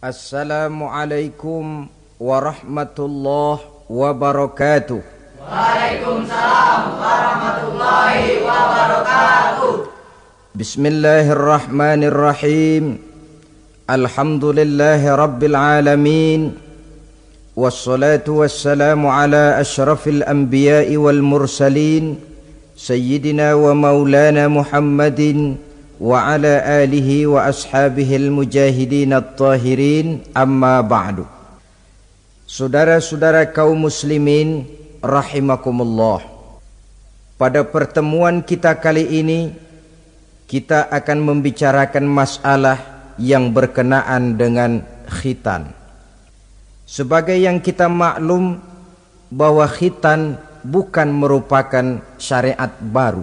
السلام عليكم ورحمة الله وبركاته وعليكم السلام ورحمة الله وبركاته بسم الله الرحمن الرحيم الحمد لله رب العالمين والصلاة والسلام على أشرف الأنبياء والمرسلين سيدنا ومولانا محمدٍ وعلى آله وأصحابه المجاهدين الطاهرين أما بعد Saudara-saudara kaum muslimin rahimakumullah Pada pertemuan kita kali ini kita akan membicarakan masalah yang berkenaan dengan khitan Sebagai yang kita maklum bahwa khitan bukan merupakan syariat baru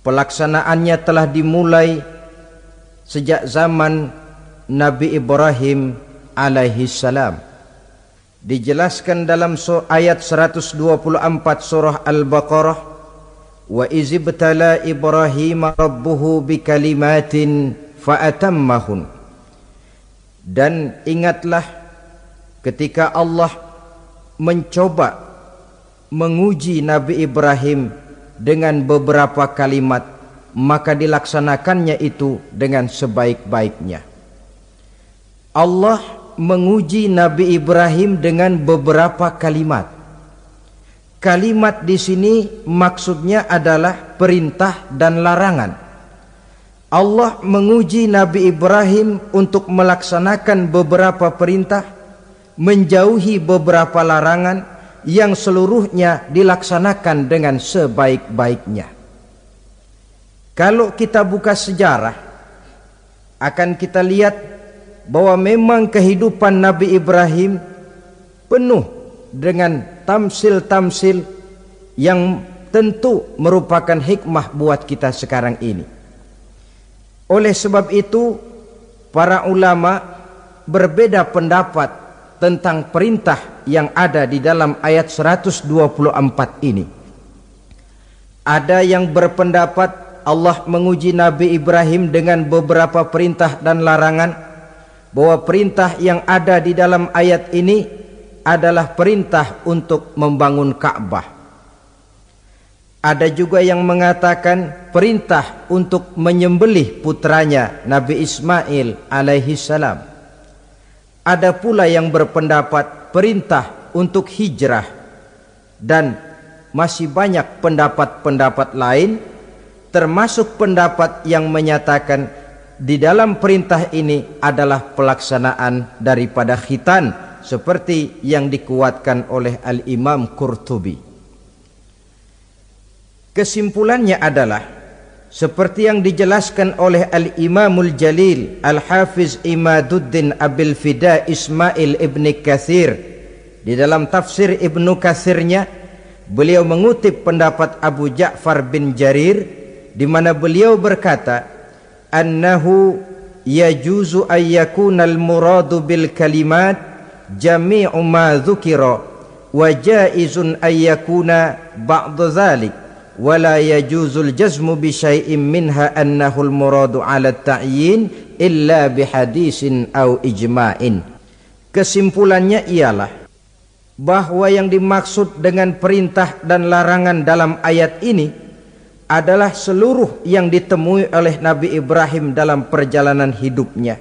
Pelaksanaannya telah dimulai sejak zaman Nabi Ibrahim alaihi salam. Dijelaskan dalam ayat 124 surah Al-Baqarah wa izibtala Ibrahim rabbuhu bikalimatin faatammahun. Dan ingatlah ketika Allah mencoba menguji Nabi Ibrahim dengan beberapa kalimat maka dilaksanakannya itu dengan sebaik-baiknya. Allah menguji Nabi Ibrahim dengan beberapa kalimat. Kalimat di sini maksudnya adalah perintah dan larangan. Allah menguji Nabi Ibrahim untuk melaksanakan beberapa perintah, menjauhi beberapa larangan, yang seluruhnya dilaksanakan dengan sebaik-baiknya. Kalau kita buka sejarah, akan kita lihat bahwa memang kehidupan Nabi Ibrahim penuh dengan tamsil-tamsil yang tentu merupakan hikmah buat kita sekarang ini. Oleh sebab itu, para ulama berbeda pendapat tentang perintah yang ada di dalam ayat 124 ini. Ada yang berpendapat Allah menguji Nabi Ibrahim dengan beberapa perintah dan larangan bahwa perintah yang ada di dalam ayat ini adalah perintah untuk membangun Ka'bah. Ada juga yang mengatakan perintah untuk menyembelih putranya Nabi Ismail alaihi salam. Ada pula yang berpendapat perintah untuk hijrah dan masih banyak pendapat-pendapat lain termasuk pendapat yang menyatakan di dalam perintah ini adalah pelaksanaan daripada khitan seperti yang dikuatkan oleh Al-Imam Qurtubi. Kesimpulannya adalah seperti yang dijelaskan oleh Al-Imamul Jalil Al-Hafiz Imaduddin Abil Fida Ismail Ibn Kathir di dalam tafsir Ibn Kathirnya beliau mengutip pendapat Abu Ja'far bin Jarir di mana beliau berkata annahu yajuzu ayyakuna al-muradu bil kalimat jami'u ma dhukira wa jaizun ayyakuna ba'd dhalik wala yajuzul jazmu bi منها minha annahu al-muradu 'ala بحديث tayin illa Kesimpulannya ialah bahwa yang dimaksud dengan perintah dan larangan dalam ayat ini adalah seluruh yang ditemui oleh Nabi Ibrahim dalam perjalanan hidupnya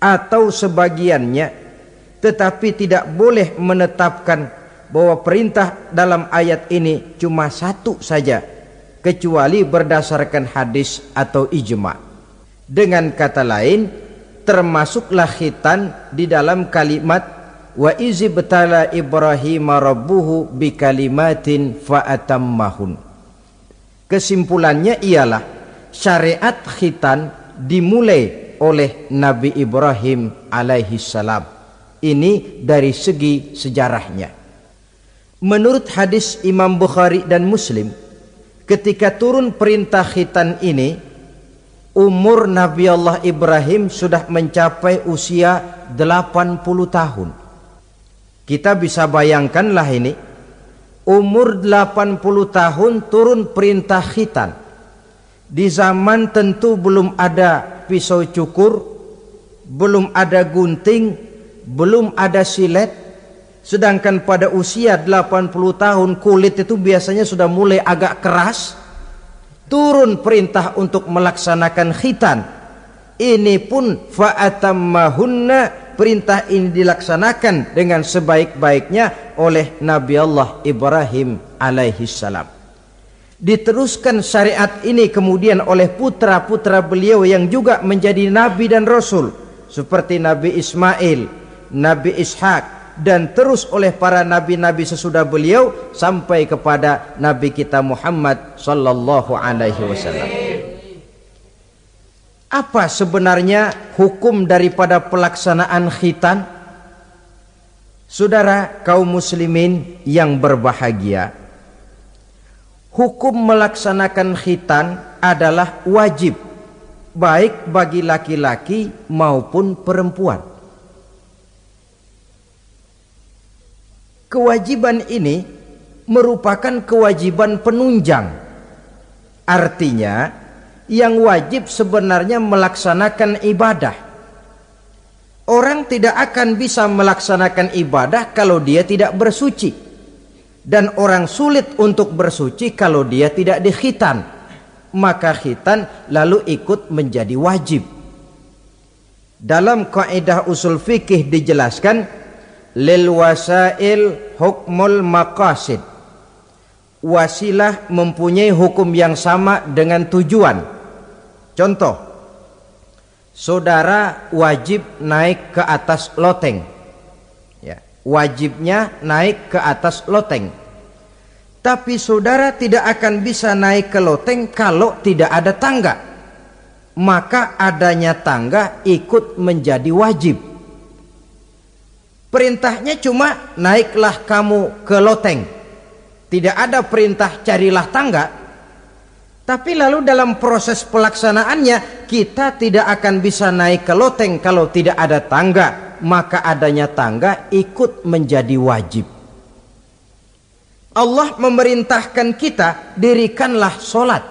atau sebagiannya tetapi tidak boleh menetapkan bahwa perintah dalam ayat ini cuma satu saja kecuali berdasarkan hadis atau ijma. Dengan kata lain, termasuklah khitan di dalam kalimat wa izibtala Ibrahim rabbuhu bi kalimatin fa'atammahun. Kesimpulannya ialah syariat khitan dimulai oleh Nabi Ibrahim alaihi salam. Ini dari segi sejarahnya. Menurut hadis Imam Bukhari dan Muslim, Ketika turun perintah khitan ini, umur Nabi Allah Ibrahim sudah mencapai usia 80 tahun. Kita bisa bayangkanlah ini, umur 80 tahun turun perintah khitan. Di zaman tentu belum ada pisau cukur, belum ada gunting, belum ada silet, Sedangkan pada usia 80 tahun kulit itu biasanya sudah mulai agak keras. Turun perintah untuk melaksanakan khitan. Ini pun fa'atammahunna perintah ini dilaksanakan dengan sebaik-baiknya oleh Nabi Allah Ibrahim alaihi salam. Diteruskan syariat ini kemudian oleh putra-putra beliau yang juga menjadi nabi dan rasul seperti Nabi Ismail, Nabi Ishak, dan terus oleh para nabi-nabi sesudah beliau sampai kepada nabi kita Muhammad sallallahu alaihi wasallam. Apa sebenarnya hukum daripada pelaksanaan khitan? Saudara kaum muslimin yang berbahagia, hukum melaksanakan khitan adalah wajib baik bagi laki-laki maupun perempuan. Kewajiban ini merupakan kewajiban penunjang. Artinya, yang wajib sebenarnya melaksanakan ibadah. Orang tidak akan bisa melaksanakan ibadah kalau dia tidak bersuci. Dan orang sulit untuk bersuci kalau dia tidak dikhitan. Maka khitan lalu ikut menjadi wajib. Dalam kaidah usul fikih dijelaskan lil wasail hukmul maqasid wasilah mempunyai hukum yang sama dengan tujuan contoh saudara wajib naik ke atas loteng ya wajibnya naik ke atas loteng tapi saudara tidak akan bisa naik ke loteng kalau tidak ada tangga maka adanya tangga ikut menjadi wajib Perintahnya cuma naiklah kamu ke loteng. Tidak ada perintah carilah tangga. Tapi lalu dalam proses pelaksanaannya kita tidak akan bisa naik ke loteng kalau tidak ada tangga. Maka adanya tangga ikut menjadi wajib. Allah memerintahkan kita dirikanlah solat.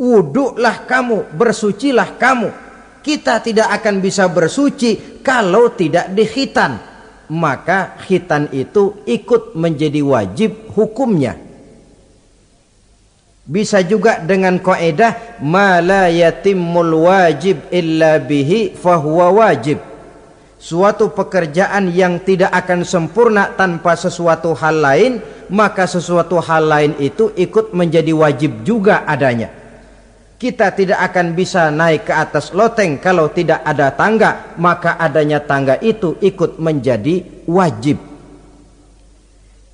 Wuduklah kamu, bersucilah kamu, kita tidak akan bisa bersuci kalau tidak dihitan maka khitan itu ikut menjadi wajib hukumnya bisa juga dengan kaidah mala yatimul wajib illa bihi fahuwa wajib suatu pekerjaan yang tidak akan sempurna tanpa sesuatu hal lain maka sesuatu hal lain itu ikut menjadi wajib juga adanya kita tidak akan bisa naik ke atas loteng kalau tidak ada tangga maka adanya tangga itu ikut menjadi wajib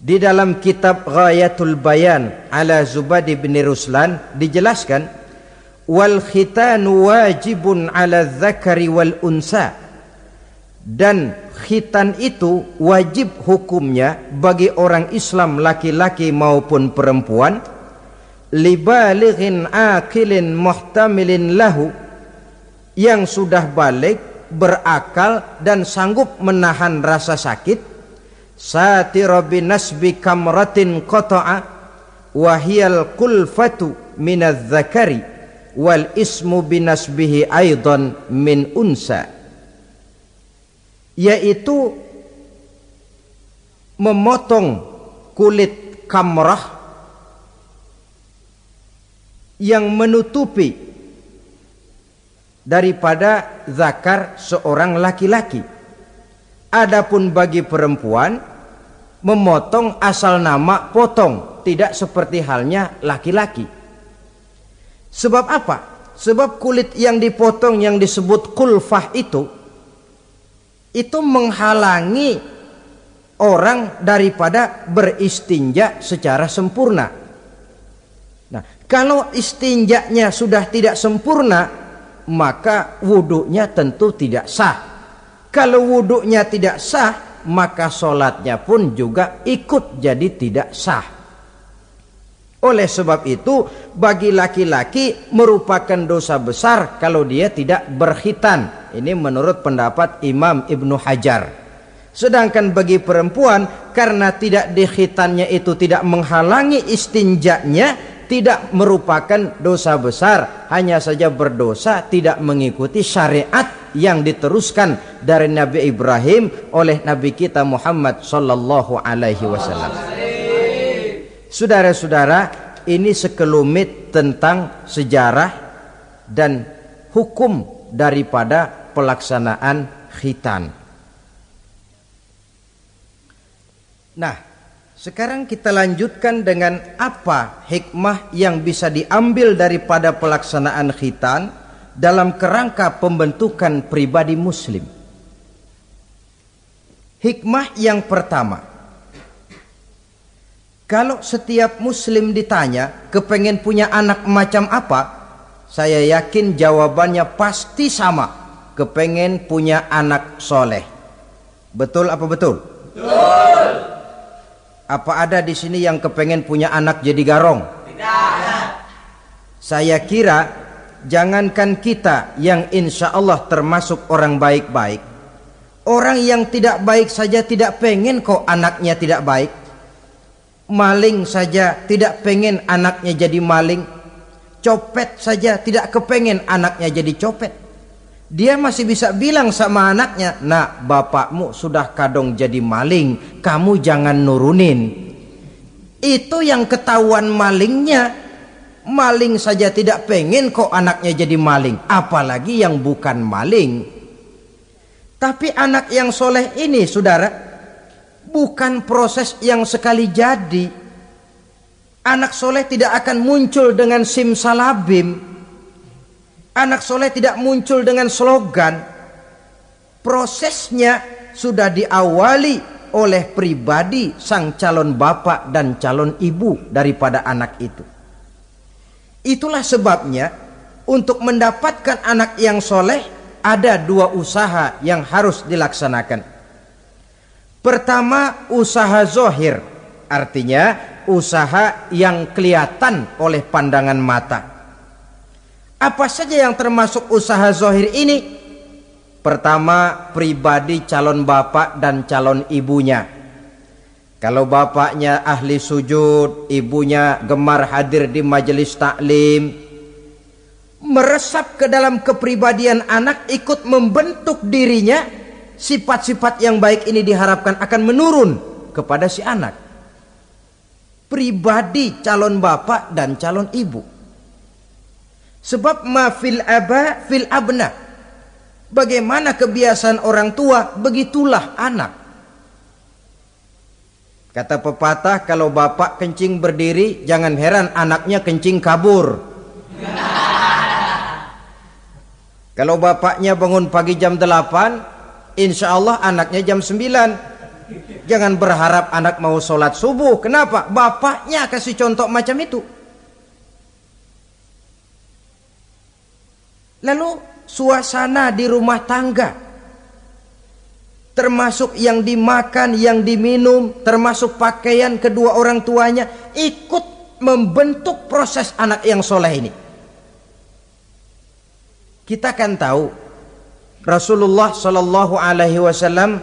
di dalam kitab Ghayatul Bayan ala Zubad bin Ruslan dijelaskan wal khitan wajibun ala dzakari wal unsa dan khitan itu wajib hukumnya bagi orang Islam laki-laki maupun perempuan libalighin akilin muhtamilin lahu yang sudah balik berakal dan sanggup menahan rasa sakit satira nasbi kamratin qata'a wahiyal kulfatu minaz zakari wal ismu binasbihi aidan min unsa yaitu memotong kulit kamrah yang menutupi daripada zakar seorang laki-laki. Adapun bagi perempuan memotong asal nama potong, tidak seperti halnya laki-laki. Sebab apa? Sebab kulit yang dipotong yang disebut kulfah itu itu menghalangi orang daripada beristinja secara sempurna kalau istinjaknya sudah tidak sempurna, maka wuduknya tentu tidak sah. Kalau wuduknya tidak sah, maka sholatnya pun juga ikut jadi tidak sah. Oleh sebab itu, bagi laki-laki merupakan dosa besar kalau dia tidak berkhitan. Ini menurut pendapat Imam Ibnu Hajar. Sedangkan bagi perempuan karena tidak dikhitannya itu tidak menghalangi istinjaknya tidak merupakan dosa besar hanya saja berdosa tidak mengikuti syariat yang diteruskan dari Nabi Ibrahim oleh Nabi kita Muhammad sallallahu alaihi wasallam. Saudara-saudara, ini sekelumit tentang sejarah dan hukum daripada pelaksanaan khitan. Nah, sekarang kita lanjutkan dengan apa hikmah yang bisa diambil daripada pelaksanaan khitan dalam kerangka pembentukan pribadi muslim. Hikmah yang pertama. Kalau setiap muslim ditanya kepengen punya anak macam apa, saya yakin jawabannya pasti sama. Kepengen punya anak soleh. Betul apa betul? Betul. Apa ada di sini yang kepengen punya anak jadi garong? Tidak. Saya kira jangankan kita yang insya Allah termasuk orang baik-baik. Orang yang tidak baik saja tidak pengen kok anaknya tidak baik. Maling saja tidak pengen anaknya jadi maling. Copet saja tidak kepengen anaknya jadi copet dia masih bisa bilang sama anaknya, "Nak, bapakmu sudah kadong jadi maling, kamu jangan nurunin." Itu yang ketahuan malingnya. Maling saja tidak pengen kok anaknya jadi maling, apalagi yang bukan maling. Tapi anak yang soleh ini, saudara, bukan proses yang sekali jadi. Anak soleh tidak akan muncul dengan simsalabim Anak soleh tidak muncul dengan slogan. Prosesnya sudah diawali oleh pribadi sang calon bapak dan calon ibu daripada anak itu. Itulah sebabnya untuk mendapatkan anak yang soleh ada dua usaha yang harus dilaksanakan. Pertama usaha zohir artinya usaha yang kelihatan oleh pandangan mata. Apa saja yang termasuk usaha zohir ini? Pertama, pribadi calon bapak dan calon ibunya. Kalau bapaknya ahli sujud, ibunya gemar hadir di majelis taklim, meresap ke dalam kepribadian anak ikut membentuk dirinya, sifat-sifat yang baik ini diharapkan akan menurun kepada si anak. Pribadi calon bapak dan calon ibu. Sebab ma fil aba fil abna. Bagaimana kebiasaan orang tua, begitulah anak. Kata pepatah, kalau bapak kencing berdiri, jangan heran anaknya kencing kabur. kalau bapaknya bangun pagi jam 8, insya Allah anaknya jam 9. Jangan berharap anak mau sholat subuh. Kenapa? Bapaknya kasih contoh macam itu. Lalu suasana di rumah tangga termasuk yang dimakan, yang diminum, termasuk pakaian kedua orang tuanya ikut membentuk proses anak yang soleh ini. Kita kan tahu Rasulullah Shallallahu Alaihi Wasallam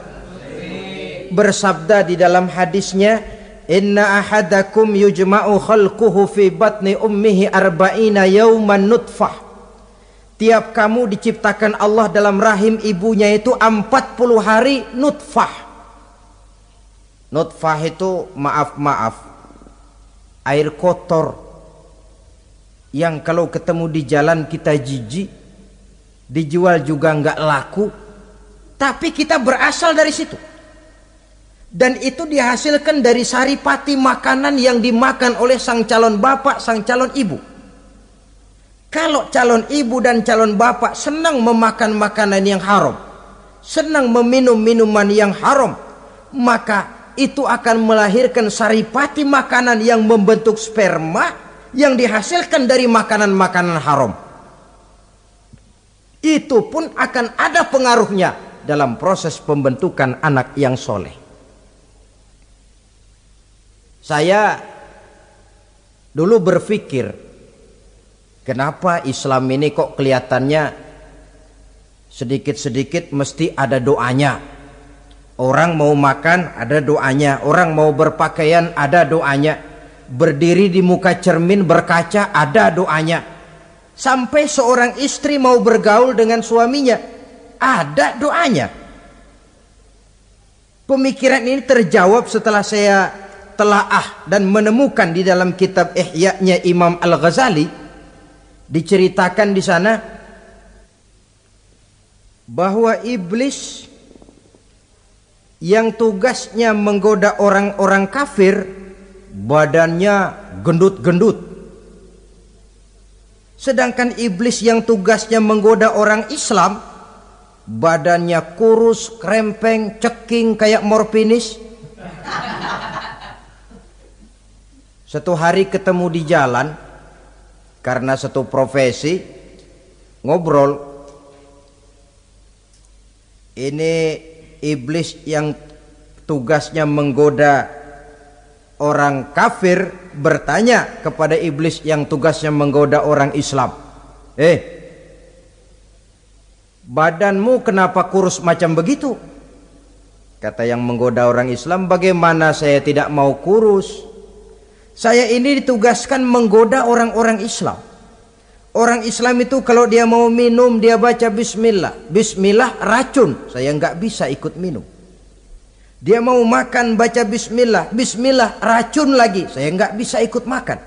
bersabda di dalam hadisnya, Inna ahadakum yujma'u khalquhu fi batni ummihi arba'ina yawman nutfah Tiap kamu diciptakan Allah dalam rahim ibunya itu 40 hari nutfah. Nutfah itu maaf-maaf air kotor yang kalau ketemu di jalan kita jijik, dijual juga nggak laku, tapi kita berasal dari situ. Dan itu dihasilkan dari saripati makanan yang dimakan oleh sang calon bapak, sang calon ibu. Kalau calon ibu dan calon bapak senang memakan makanan yang haram, senang meminum minuman yang haram, maka itu akan melahirkan saripati makanan yang membentuk sperma yang dihasilkan dari makanan-makanan haram. Itu pun akan ada pengaruhnya dalam proses pembentukan anak yang soleh. Saya dulu berpikir Kenapa Islam ini kok kelihatannya sedikit-sedikit mesti ada doanya. Orang mau makan ada doanya, orang mau berpakaian ada doanya, berdiri di muka cermin berkaca ada doanya. Sampai seorang istri mau bergaul dengan suaminya ada doanya. Pemikiran ini terjawab setelah saya telah ah dan menemukan di dalam kitab Ihya-nya Imam Al-Ghazali diceritakan di sana bahwa iblis yang tugasnya menggoda orang-orang kafir badannya gendut-gendut sedangkan iblis yang tugasnya menggoda orang Islam badannya kurus, krempeng, ceking kayak morfinis satu hari ketemu di jalan karena satu profesi ngobrol ini iblis yang tugasnya menggoda orang kafir bertanya kepada iblis yang tugasnya menggoda orang Islam eh badanmu kenapa kurus macam begitu kata yang menggoda orang Islam bagaimana saya tidak mau kurus saya ini ditugaskan menggoda orang-orang Islam. Orang Islam itu kalau dia mau minum dia baca bismillah. Bismillah racun. Saya enggak bisa ikut minum. Dia mau makan baca bismillah. Bismillah racun lagi. Saya enggak bisa ikut makan.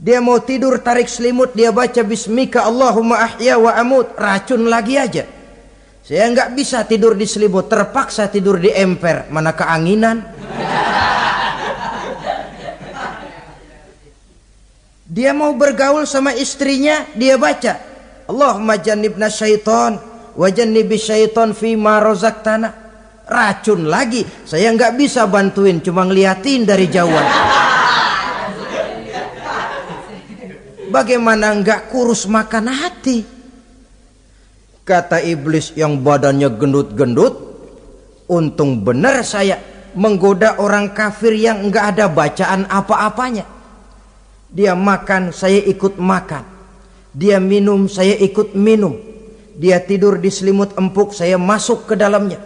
Dia mau tidur tarik selimut dia baca bismika Allahumma ahya wa amut. Racun lagi aja. Saya enggak bisa tidur di selimut. Terpaksa tidur di emper. Mana keanginan. Dia mau bergaul sama istrinya, dia baca. Allahumma jannibna syaiton, wa syaiton fi ma tanah. Racun lagi, saya nggak bisa bantuin, cuma ngeliatin dari jauh. Bagaimana nggak kurus makan hati? Kata iblis yang badannya gendut-gendut, untung benar saya menggoda orang kafir yang nggak ada bacaan apa-apanya. Dia makan, saya ikut makan. Dia minum, saya ikut minum. Dia tidur di selimut empuk, saya masuk ke dalamnya.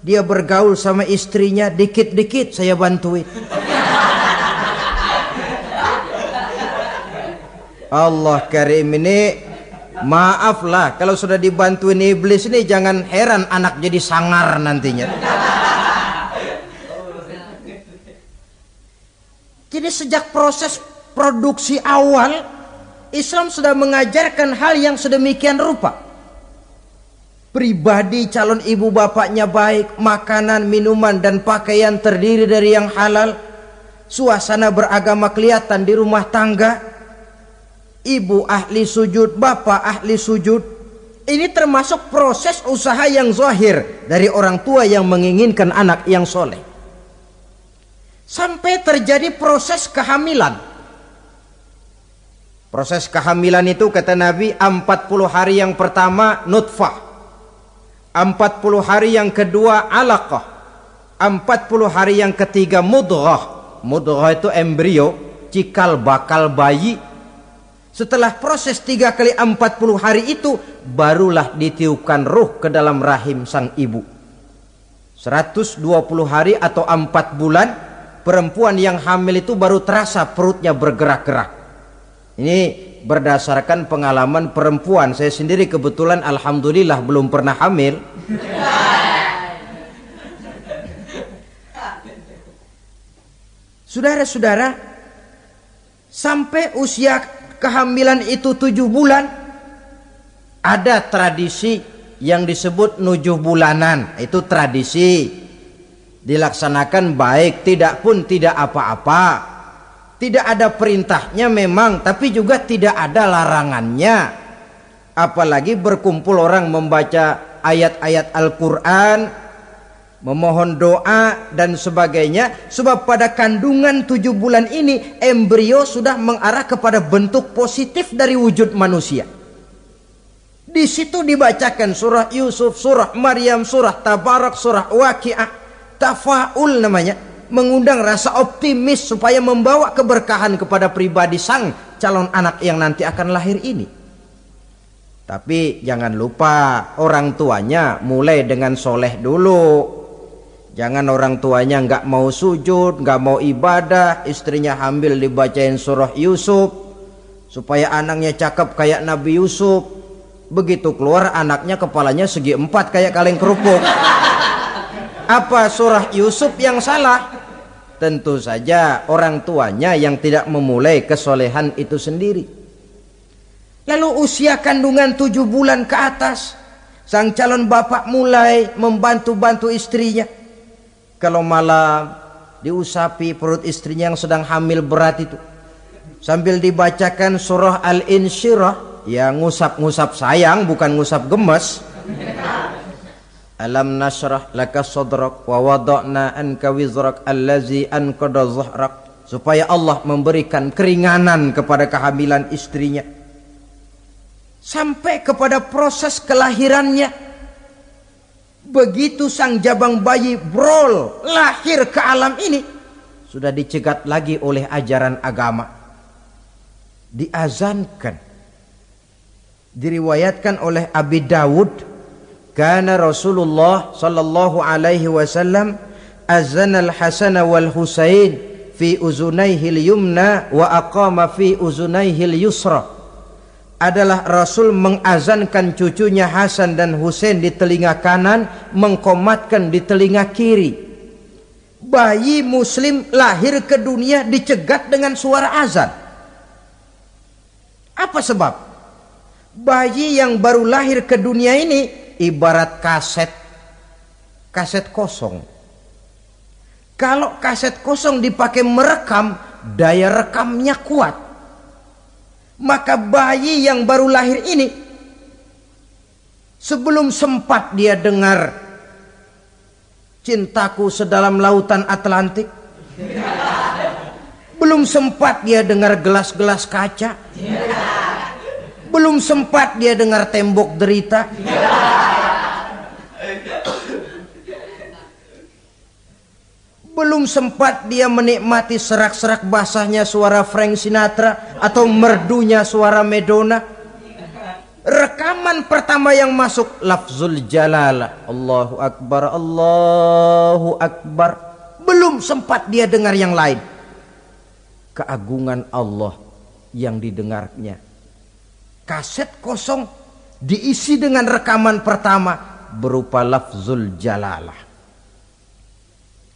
Dia bergaul sama istrinya, dikit-dikit saya bantuin. Allah karim ini maaflah kalau sudah dibantuin iblis ini jangan heran anak jadi sangar nantinya. Jadi sejak proses produksi awal Islam sudah mengajarkan hal yang sedemikian rupa pribadi calon ibu bapaknya baik makanan, minuman dan pakaian terdiri dari yang halal suasana beragama kelihatan di rumah tangga ibu ahli sujud, bapak ahli sujud ini termasuk proses usaha yang zahir dari orang tua yang menginginkan anak yang soleh. Sampai terjadi proses kehamilan. Proses kehamilan itu kata Nabi 40 hari yang pertama nutfah. 40 hari yang kedua alaqah. 40 hari yang ketiga mudghah. Mudghah itu embrio, cikal bakal bayi. Setelah proses 3 kali 40 hari itu barulah ditiupkan ruh ke dalam rahim sang ibu. 120 hari atau 4 bulan perempuan yang hamil itu baru terasa perutnya bergerak-gerak. Ini berdasarkan pengalaman perempuan. Saya sendiri kebetulan alhamdulillah belum pernah hamil. Saudara-saudara, sampai usia kehamilan itu tujuh bulan, ada tradisi yang disebut nujuh bulanan. Itu tradisi dilaksanakan baik, tidak pun tidak apa-apa tidak ada perintahnya memang tapi juga tidak ada larangannya apalagi berkumpul orang membaca ayat-ayat Al-Qur'an memohon doa dan sebagainya sebab pada kandungan tujuh bulan ini embrio sudah mengarah kepada bentuk positif dari wujud manusia di situ dibacakan surah Yusuf, surah Maryam, surah Tabarak, surah Waqiah, tafaul namanya mengundang rasa optimis supaya membawa keberkahan kepada pribadi sang calon anak yang nanti akan lahir ini. Tapi jangan lupa orang tuanya mulai dengan soleh dulu. Jangan orang tuanya nggak mau sujud, nggak mau ibadah, istrinya hamil dibacain surah Yusuf supaya anaknya cakep kayak Nabi Yusuf. Begitu keluar anaknya kepalanya segi empat kayak kaleng kerupuk. Apa surah Yusuf yang salah? Tentu saja orang tuanya yang tidak memulai kesolehan itu sendiri. Lalu usia kandungan tujuh bulan ke atas, sang calon bapak mulai membantu-bantu istrinya. Kalau malam diusapi perut istrinya yang sedang hamil berat itu. Sambil dibacakan surah Al-Insyirah, ya ngusap-ngusap sayang bukan ngusap gemes. Alam nashrah laka sadrak wa wada'na anka wizrak allazi anqada zuhrak supaya Allah memberikan keringanan kepada kehamilan istrinya sampai kepada proses kelahirannya begitu sang jabang bayi brol lahir ke alam ini sudah dicegat lagi oleh ajaran agama diazankan diriwayatkan oleh Abi Dawud karena Rasulullah sallallahu alaihi wasallam azana al-Hasan wal Husain fi uzunaihi yumna wa aqama fi uzunaihi yusra adalah Rasul mengazankan cucunya Hasan dan Husain di telinga kanan, mengkomatkan di telinga kiri. Bayi muslim lahir ke dunia dicegat dengan suara azan. Apa sebab? Bayi yang baru lahir ke dunia ini ibarat kaset kaset kosong. Kalau kaset kosong dipakai merekam, daya rekamnya kuat. Maka bayi yang baru lahir ini sebelum sempat dia dengar cintaku sedalam lautan Atlantik, belum sempat dia dengar gelas-gelas kaca. Belum sempat dia dengar tembok derita. Belum sempat dia menikmati serak-serak basahnya suara Frank Sinatra atau merdunya suara Madonna. Rekaman pertama yang masuk lafzul jalalah. Allahu akbar, Allahu akbar. Belum sempat dia dengar yang lain. Keagungan Allah yang didengarnya Kaset kosong diisi dengan rekaman pertama berupa lafzul jalalah.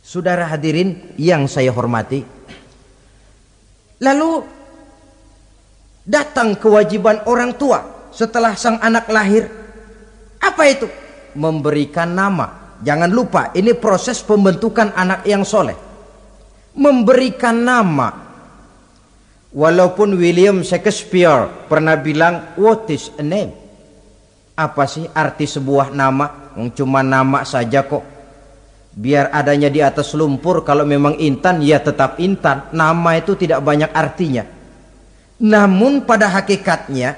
Saudara hadirin yang saya hormati. Lalu datang kewajiban orang tua setelah sang anak lahir. Apa itu? Memberikan nama. Jangan lupa ini proses pembentukan anak yang soleh. Memberikan nama Walaupun William Shakespeare pernah bilang what is a name? Apa sih arti sebuah nama? Cuma nama saja kok. Biar adanya di atas lumpur kalau memang intan ya tetap intan. Nama itu tidak banyak artinya. Namun pada hakikatnya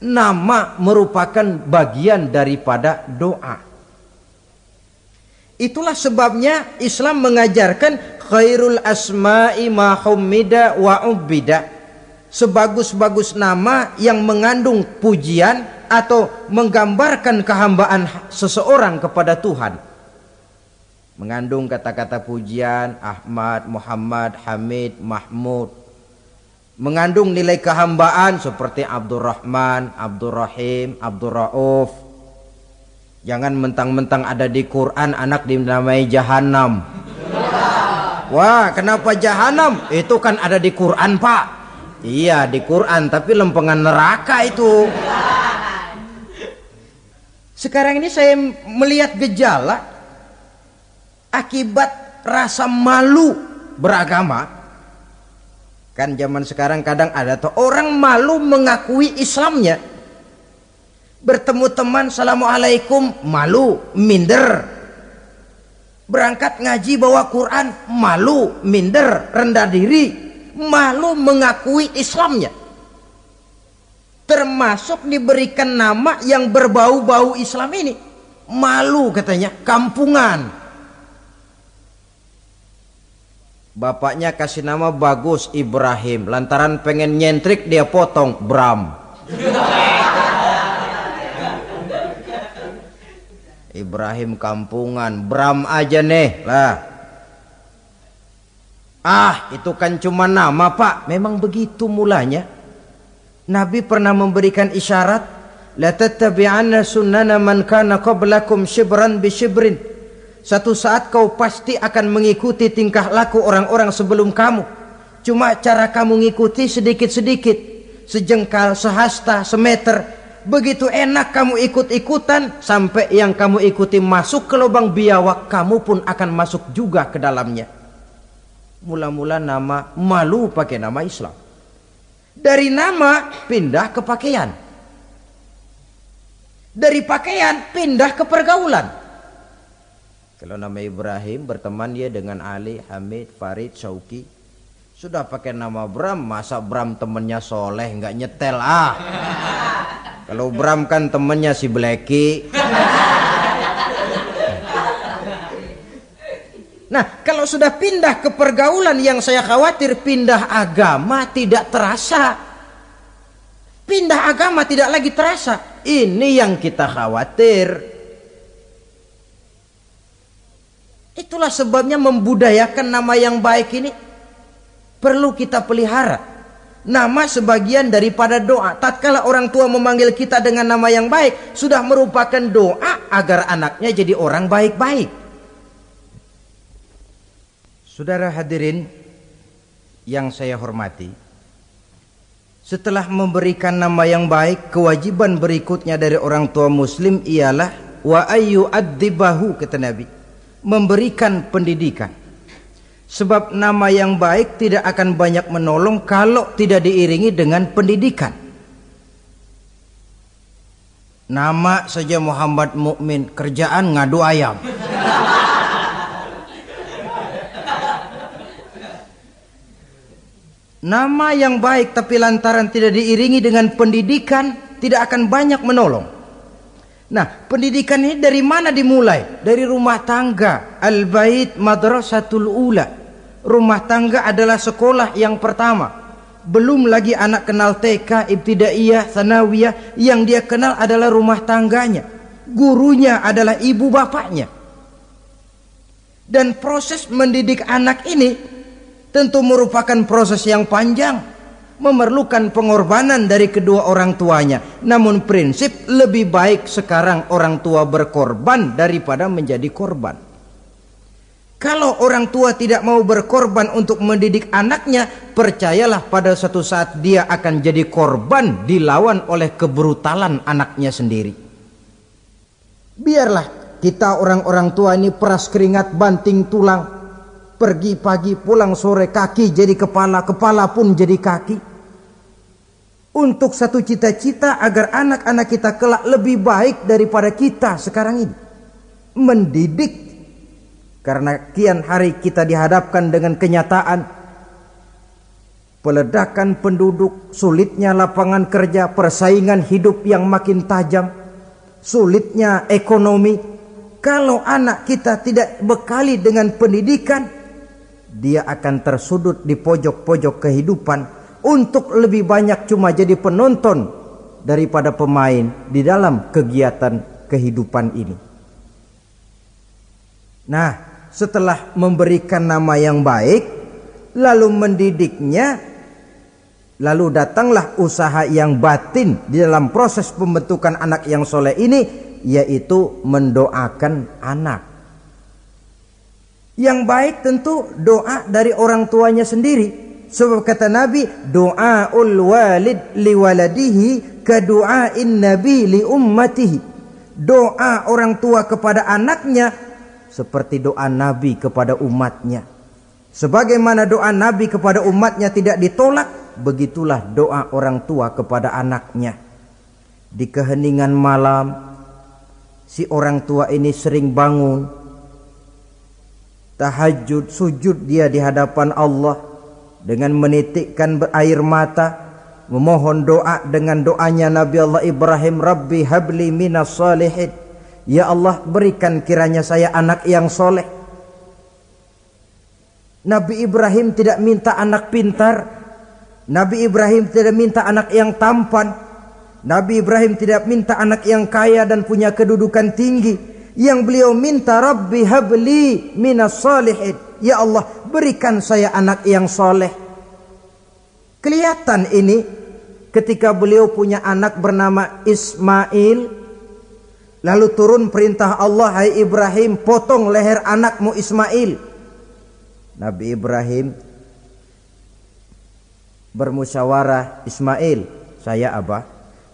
nama merupakan bagian daripada doa. Itulah sebabnya Islam mengajarkan khairul asma'i ma humida wa ubida sebagus-bagus nama yang mengandung pujian atau menggambarkan kehambaan seseorang kepada Tuhan mengandung kata-kata pujian Ahmad, Muhammad, Hamid, Mahmud mengandung nilai kehambaan seperti Abdurrahman, Abdurrahim, Abdurrauf Jangan mentang-mentang ada di Quran anak dinamai jahanam. Wah, kenapa jahanam? Itu kan ada di Quran, Pak. Iya, di Quran, tapi lempengan neraka itu. Sekarang ini saya melihat gejala akibat rasa malu beragama. Kan zaman sekarang kadang ada tuh orang malu mengakui Islamnya bertemu teman assalamualaikum malu minder berangkat ngaji bawa Quran malu minder rendah diri malu mengakui Islamnya termasuk diberikan nama yang berbau-bau Islam ini malu katanya kampungan bapaknya kasih nama bagus Ibrahim lantaran pengen nyentrik dia potong Bram Ibrahim kampungan Bram aja nih lah ah itu kan cuma nama pak memang begitu mulanya Nabi pernah memberikan isyarat latattabi'anna sunnana man kana qablakum shibran bi shibrin satu saat kau pasti akan mengikuti tingkah laku orang-orang sebelum kamu cuma cara kamu mengikuti sedikit-sedikit sejengkal sehasta semeter Begitu enak kamu ikut-ikutan sampai yang kamu ikuti masuk ke lubang biawak kamu pun akan masuk juga ke dalamnya. Mula-mula nama malu pakai nama Islam. Dari nama pindah ke pakaian. Dari pakaian pindah ke pergaulan. Kalau nama Ibrahim berteman dia dengan Ali, Hamid, Farid, Syauki, sudah pakai nama Bram, masa Bram temennya soleh nggak nyetel ah. Kalau Bram kan temennya si Blacky. Nah, kalau sudah pindah ke pergaulan yang saya khawatir pindah agama tidak terasa. Pindah agama tidak lagi terasa. Ini yang kita khawatir. Itulah sebabnya membudayakan nama yang baik ini perlu kita pelihara. Nama sebagian daripada doa. Tatkala orang tua memanggil kita dengan nama yang baik, sudah merupakan doa agar anaknya jadi orang baik-baik. Saudara hadirin yang saya hormati, setelah memberikan nama yang baik, kewajiban berikutnya dari orang tua muslim ialah wa ayu addibahu kata Nabi, memberikan pendidikan. Sebab nama yang baik tidak akan banyak menolong kalau tidak diiringi dengan pendidikan. Nama saja Muhammad Mukmin, kerjaan ngadu ayam. Nama yang baik tapi lantaran tidak diiringi dengan pendidikan tidak akan banyak menolong. Nah, pendidikan ini dari mana dimulai? Dari rumah tangga, al-bait madrasatul ula rumah tangga adalah sekolah yang pertama. Belum lagi anak kenal TK, ibtidaiyah, sanawiyah, yang dia kenal adalah rumah tangganya. Gurunya adalah ibu bapaknya. Dan proses mendidik anak ini tentu merupakan proses yang panjang memerlukan pengorbanan dari kedua orang tuanya. Namun prinsip lebih baik sekarang orang tua berkorban daripada menjadi korban. Kalau orang tua tidak mau berkorban untuk mendidik anaknya, percayalah pada suatu saat dia akan jadi korban dilawan oleh kebrutalan anaknya sendiri. Biarlah kita orang-orang tua ini peras keringat banting tulang, pergi pagi pulang sore kaki jadi kepala, kepala pun jadi kaki. Untuk satu cita-cita agar anak-anak kita kelak lebih baik daripada kita sekarang ini. Mendidik karena kian hari kita dihadapkan dengan kenyataan peledakan penduduk, sulitnya lapangan kerja, persaingan hidup yang makin tajam, sulitnya ekonomi. Kalau anak kita tidak bekali dengan pendidikan, dia akan tersudut di pojok-pojok kehidupan untuk lebih banyak cuma jadi penonton daripada pemain di dalam kegiatan kehidupan ini. Nah, setelah memberikan nama yang baik lalu mendidiknya lalu datanglah usaha yang batin di dalam proses pembentukan anak yang soleh ini yaitu mendoakan anak yang baik tentu doa dari orang tuanya sendiri sebab kata Nabi doa ul walid liwaladihi in nabi li ummatihi doa orang tua kepada anaknya seperti doa Nabi kepada umatnya. Sebagaimana doa Nabi kepada umatnya tidak ditolak, begitulah doa orang tua kepada anaknya. Di keheningan malam, si orang tua ini sering bangun, tahajud, sujud dia di hadapan Allah dengan menitikkan berair mata, memohon doa dengan doanya Nabi Allah Ibrahim, Rabbi habli minas salihin. Ya Allah berikan kiranya saya anak yang soleh. Nabi Ibrahim tidak minta anak pintar. Nabi Ibrahim tidak minta anak yang tampan. Nabi Ibrahim tidak minta anak yang kaya dan punya kedudukan tinggi. Yang beliau minta Rabbi habli minas salihin. Ya Allah berikan saya anak yang soleh. Kelihatan ini ketika beliau punya anak bernama Ismail Lalu turun perintah Allah, hai Ibrahim, potong leher anakmu Ismail. Nabi Ibrahim bermusyawarah, Ismail, saya Abah.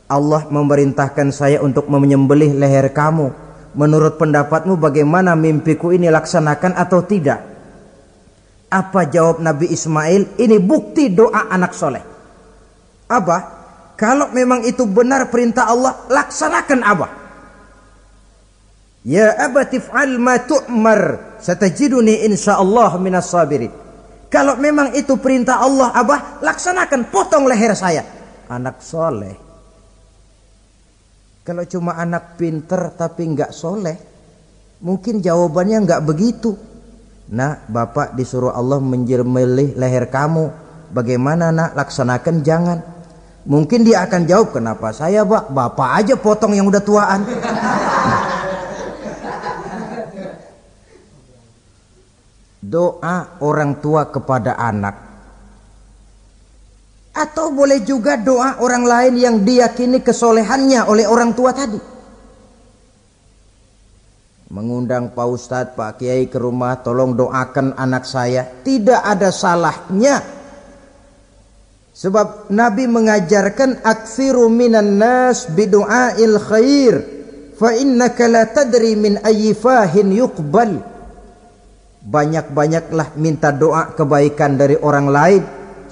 Allah memerintahkan saya untuk menyembelih leher kamu. Menurut pendapatmu bagaimana mimpiku ini laksanakan atau tidak? Apa jawab Nabi Ismail? Ini bukti doa anak soleh. Abah, Kalau memang itu benar perintah Allah, laksanakan Abah. Ya abati ma tu'mar satajiduni insyaallah minas sabirin. Kalau memang itu perintah Allah Abah, laksanakan potong leher saya. Anak soleh. Kalau cuma anak pinter tapi enggak soleh, mungkin jawabannya enggak begitu. Nah, bapak disuruh Allah menjermelih leher kamu. Bagaimana nak laksanakan jangan. Mungkin dia akan jawab kenapa saya pak bapak aja potong yang udah tuaan. doa orang tua kepada anak atau boleh juga doa orang lain yang diyakini kesolehannya oleh orang tua tadi mengundang Pak Ustadz, Pak Kiai ke rumah tolong doakan anak saya tidak ada salahnya sebab Nabi mengajarkan aksiru minan nas bidu'ail khair fa innaka la tadri min ayyi fahin yuqbal banyak-banyaklah minta doa kebaikan dari orang lain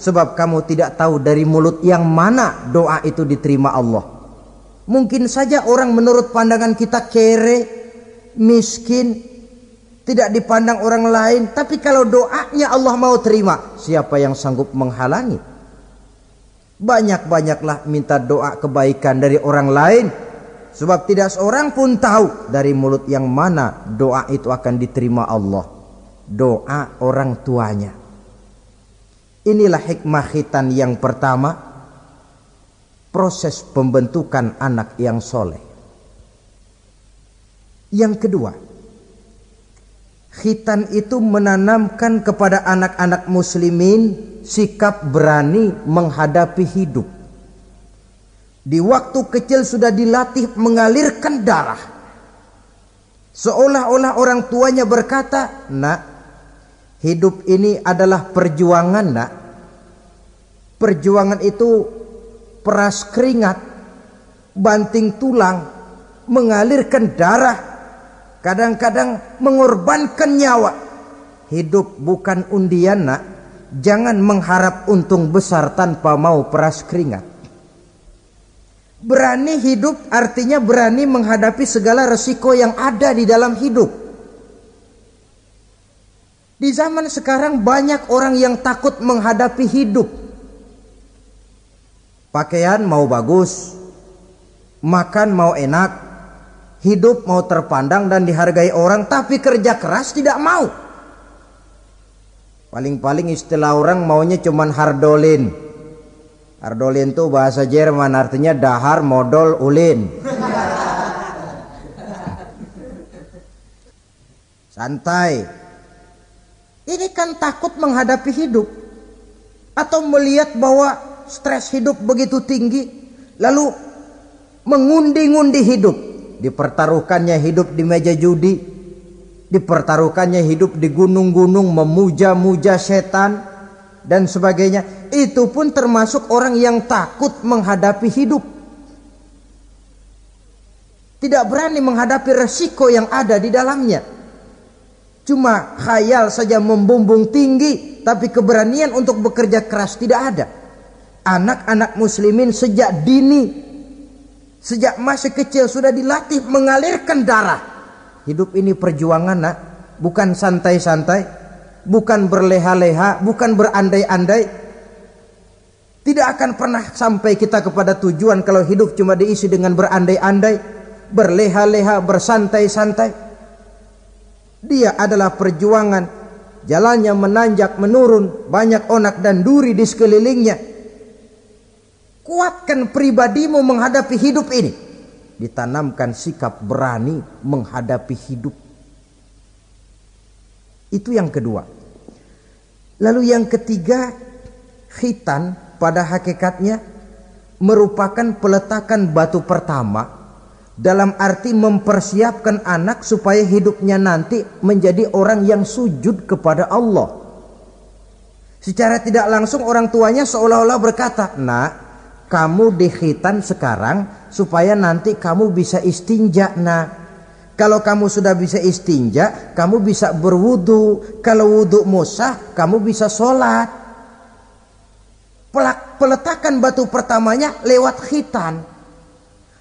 sebab kamu tidak tahu dari mulut yang mana doa itu diterima Allah. Mungkin saja orang menurut pandangan kita kere, miskin, tidak dipandang orang lain, tapi kalau doanya Allah mau terima, siapa yang sanggup menghalangi? Banyak-banyaklah minta doa kebaikan dari orang lain Sebab tidak seorang pun tahu dari mulut yang mana doa itu akan diterima Allah doa orang tuanya. Inilah hikmah khitan yang pertama, proses pembentukan anak yang soleh. Yang kedua, khitan itu menanamkan kepada anak-anak muslimin sikap berani menghadapi hidup. Di waktu kecil sudah dilatih mengalirkan darah. Seolah-olah orang tuanya berkata, "Nak, Hidup ini adalah perjuangan nak. Perjuangan itu peras keringat, banting tulang, mengalirkan darah, kadang-kadang mengorbankan nyawa. Hidup bukan undian nak. Jangan mengharap untung besar tanpa mau peras keringat. Berani hidup artinya berani menghadapi segala resiko yang ada di dalam hidup. Di zaman sekarang banyak orang yang takut menghadapi hidup. Pakaian mau bagus, makan mau enak, hidup mau terpandang dan dihargai orang, tapi kerja keras tidak mau. Paling-paling istilah orang maunya cuman hardolin. Hardolin itu bahasa Jerman artinya dahar, modal, ulin. Santai, ini kan takut menghadapi hidup. Atau melihat bahwa stres hidup begitu tinggi. Lalu mengundi-ngundi hidup. Dipertaruhkannya hidup di meja judi. Dipertaruhkannya hidup di gunung-gunung memuja-muja setan. Dan sebagainya. Itu pun termasuk orang yang takut menghadapi hidup. Tidak berani menghadapi resiko yang ada di dalamnya Cuma khayal saja membumbung tinggi, tapi keberanian untuk bekerja keras tidak ada. Anak-anak muslimin sejak dini, sejak masih kecil sudah dilatih mengalirkan darah. Hidup ini perjuangan nak, bukan santai-santai, bukan berleha-leha, bukan berandai-andai. Tidak akan pernah sampai kita kepada tujuan kalau hidup cuma diisi dengan berandai-andai, berleha-leha, bersantai-santai. Dia adalah perjuangan Jalannya menanjak menurun Banyak onak dan duri di sekelilingnya Kuatkan pribadimu menghadapi hidup ini Ditanamkan sikap berani menghadapi hidup Itu yang kedua Lalu yang ketiga Khitan pada hakikatnya Merupakan peletakan batu pertama dalam arti mempersiapkan anak supaya hidupnya nanti menjadi orang yang sujud kepada Allah. Secara tidak langsung orang tuanya seolah-olah berkata, "Nak, kamu dikhitan sekarang supaya nanti kamu bisa istinja, Nak." Kalau kamu sudah bisa istinja, kamu bisa berwudu. Kalau wudhu musah, kamu bisa sholat. Pelak, peletakan batu pertamanya lewat khitan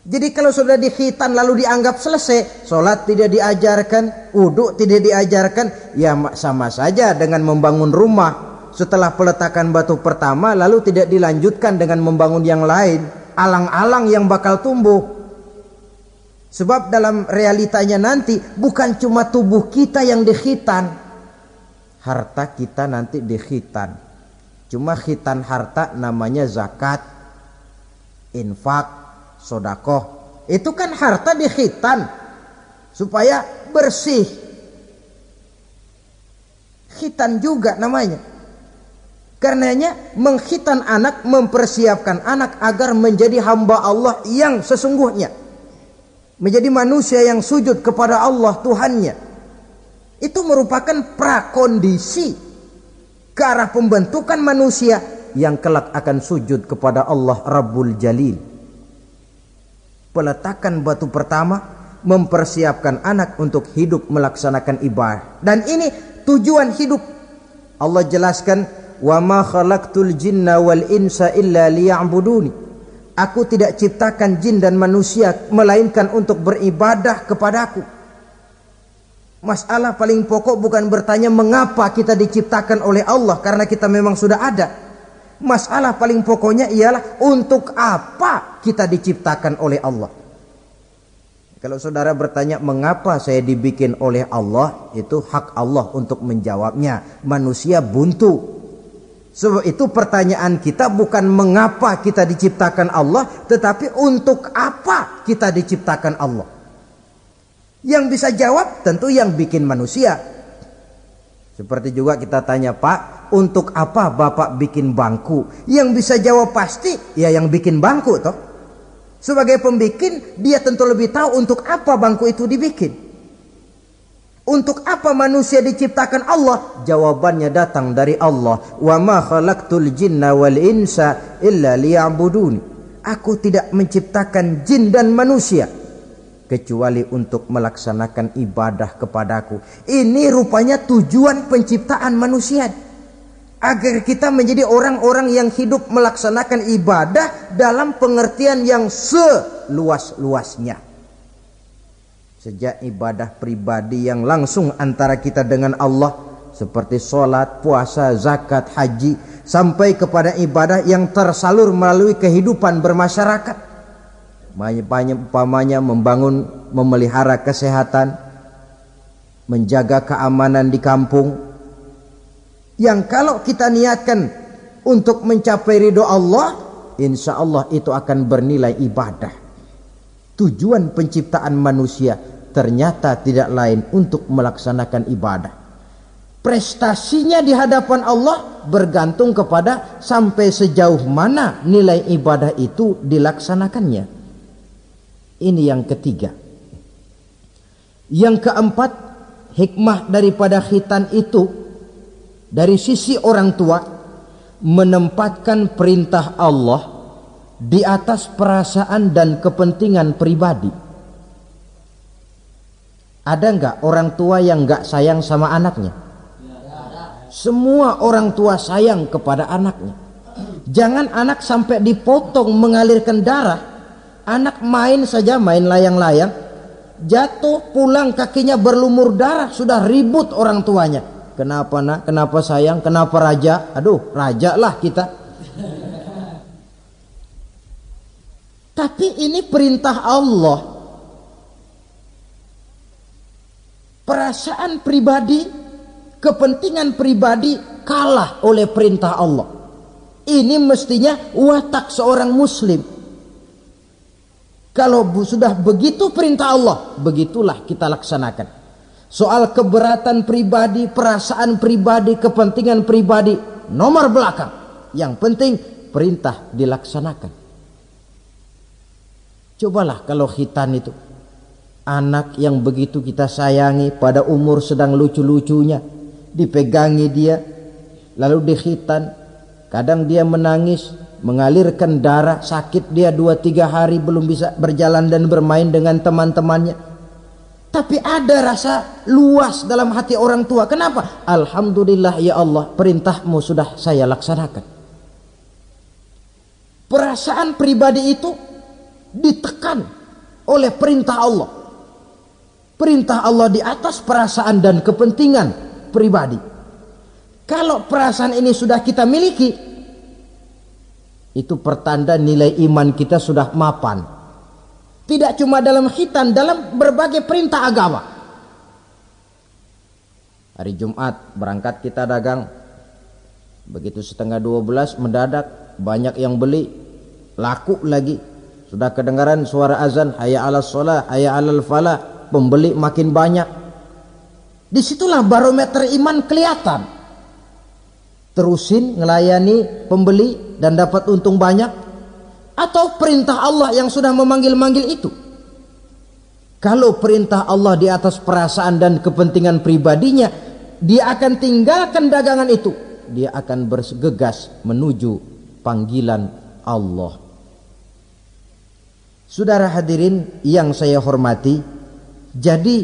jadi kalau sudah dikhitan lalu dianggap selesai, sholat tidak diajarkan, uduk tidak diajarkan, ya sama saja dengan membangun rumah. Setelah peletakan batu pertama lalu tidak dilanjutkan dengan membangun yang lain, alang-alang yang bakal tumbuh. Sebab dalam realitanya nanti bukan cuma tubuh kita yang dikhitan, harta kita nanti dikhitan. Cuma khitan harta namanya zakat, infak, sodakoh. Itu kan harta dikhitan supaya bersih. Khitan juga namanya. Karenanya mengkhitan anak mempersiapkan anak agar menjadi hamba Allah yang sesungguhnya. Menjadi manusia yang sujud kepada Allah Tuhannya. Itu merupakan prakondisi ke arah pembentukan manusia yang kelak akan sujud kepada Allah Rabbul Jalil peletakan batu pertama mempersiapkan anak untuk hidup melaksanakan ibadah dan ini tujuan hidup Allah jelaskan wa ma khalaqtul jinna wal insa illa liya'buduni aku tidak ciptakan jin dan manusia melainkan untuk beribadah kepadaku masalah paling pokok bukan bertanya mengapa kita diciptakan oleh Allah karena kita memang sudah ada Masalah paling pokoknya ialah untuk apa kita diciptakan oleh Allah. Kalau saudara bertanya mengapa saya dibikin oleh Allah, itu hak Allah untuk menjawabnya. Manusia buntu. Sebab so, itu pertanyaan kita bukan mengapa kita diciptakan Allah, tetapi untuk apa kita diciptakan Allah. Yang bisa jawab tentu yang bikin manusia, seperti juga kita tanya Pak, untuk apa Bapak bikin bangku? Yang bisa jawab pasti ya yang bikin bangku toh. Sebagai pembikin dia tentu lebih tahu untuk apa bangku itu dibikin. Untuk apa manusia diciptakan Allah? Jawabannya datang dari Allah. Wa ma khalaqtul jinna wal insa illa liya'buduni. Aku tidak menciptakan jin dan manusia kecuali untuk melaksanakan ibadah kepadaku. Ini rupanya tujuan penciptaan manusia. Agar kita menjadi orang-orang yang hidup melaksanakan ibadah dalam pengertian yang seluas-luasnya. Sejak ibadah pribadi yang langsung antara kita dengan Allah seperti sholat, puasa, zakat, haji sampai kepada ibadah yang tersalur melalui kehidupan bermasyarakat umpamanya membangun memelihara kesehatan menjaga keamanan di kampung yang kalau kita niatkan untuk mencapai ridho Allah insya Allah itu akan bernilai ibadah tujuan penciptaan manusia ternyata tidak lain untuk melaksanakan ibadah prestasinya di hadapan Allah bergantung kepada sampai sejauh mana nilai ibadah itu dilaksanakannya ini yang ketiga. Yang keempat, hikmah daripada khitan itu dari sisi orang tua menempatkan perintah Allah di atas perasaan dan kepentingan pribadi. Ada nggak orang tua yang nggak sayang sama anaknya? Semua orang tua sayang kepada anaknya. Jangan anak sampai dipotong mengalirkan darah Anak main saja main layang-layang. Jatuh pulang kakinya berlumur darah sudah ribut orang tuanya. Kenapa nak? Kenapa sayang? Kenapa raja? Aduh, raja lah kita. Tapi ini perintah Allah. Perasaan pribadi, kepentingan pribadi kalah oleh perintah Allah. Ini mestinya watak seorang muslim kalau sudah begitu perintah Allah, begitulah kita laksanakan. Soal keberatan pribadi, perasaan pribadi, kepentingan pribadi, nomor belakang. Yang penting perintah dilaksanakan. Cobalah kalau khitan itu. Anak yang begitu kita sayangi pada umur sedang lucu-lucunya. Dipegangi dia, lalu dihitan, Kadang dia menangis, mengalirkan darah, sakit dia dua tiga hari belum bisa berjalan dan bermain dengan teman-temannya. Tapi ada rasa luas dalam hati orang tua. Kenapa? Alhamdulillah ya Allah, perintahmu sudah saya laksanakan. Perasaan pribadi itu ditekan oleh perintah Allah. Perintah Allah di atas perasaan dan kepentingan pribadi. Kalau perasaan ini sudah kita miliki, itu pertanda nilai iman kita sudah mapan. Tidak cuma dalam khitan, dalam berbagai perintah agama. Hari Jumat berangkat kita dagang. Begitu setengah dua belas mendadak banyak yang beli. Laku lagi. Sudah kedengaran suara azan. Hayya ala sholah, hayya ala falah. Pembeli makin banyak. Disitulah barometer iman kelihatan terusin ngelayani pembeli dan dapat untung banyak atau perintah Allah yang sudah memanggil-manggil itu kalau perintah Allah di atas perasaan dan kepentingan pribadinya dia akan tinggalkan dagangan itu dia akan bergegas menuju panggilan Allah Saudara hadirin yang saya hormati jadi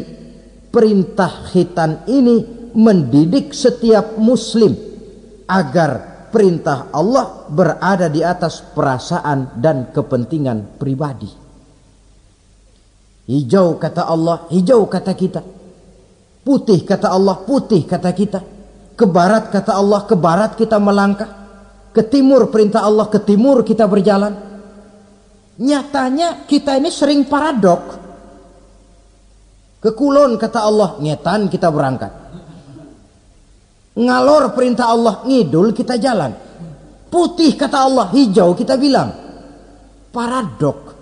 perintah khitan ini mendidik setiap muslim agar perintah Allah berada di atas perasaan dan kepentingan pribadi. Hijau kata Allah, hijau kata kita. Putih kata Allah, putih kata kita. Ke barat kata Allah, ke barat kita melangkah. Ke timur perintah Allah, ke timur kita berjalan. Nyatanya kita ini sering paradok. Ke kulon kata Allah, ngetan kita berangkat. Ngalor perintah Allah ngidul kita jalan. Putih kata Allah, hijau kita bilang. Paradok.